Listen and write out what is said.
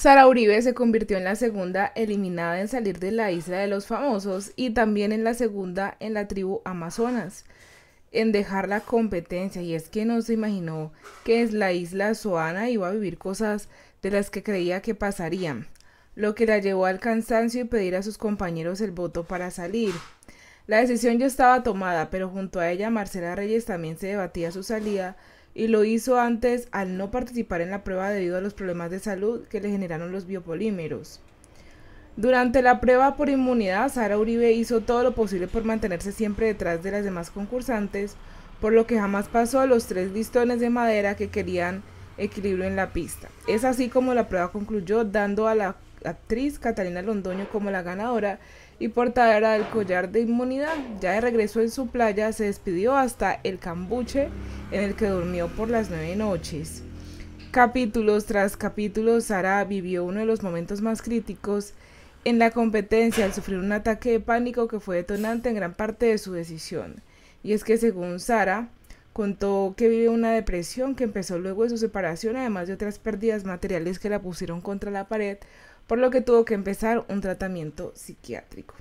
Sara Uribe se convirtió en la segunda eliminada en salir de la isla de los famosos y también en la segunda en la tribu Amazonas en dejar la competencia y es que no se imaginó que es la isla Soana iba a vivir cosas de las que creía que pasarían, lo que la llevó al cansancio y pedir a sus compañeros el voto para salir. La decisión ya estaba tomada, pero junto a ella Marcela Reyes también se debatía su salida y lo hizo antes al no participar en la prueba debido a los problemas de salud que le generaron los biopolímeros. Durante la prueba por inmunidad, Sara Uribe hizo todo lo posible por mantenerse siempre detrás de las demás concursantes, por lo que jamás pasó a los tres listones de madera que querían equilibrio en la pista. Es así como la prueba concluyó dando a la actriz Catalina Londoño como la ganadora y portadora del collar de inmunidad. Ya de regreso en su playa se despidió hasta el cambuche en el que durmió por las nueve noches. Capítulos tras capítulos, Sara vivió uno de los momentos más críticos en la competencia al sufrir un ataque de pánico que fue detonante en gran parte de su decisión. Y es que según Sara, contó que vive una depresión que empezó luego de su separación, además de otras pérdidas materiales que la pusieron contra la pared por lo que tuvo que empezar un tratamiento psiquiátrico.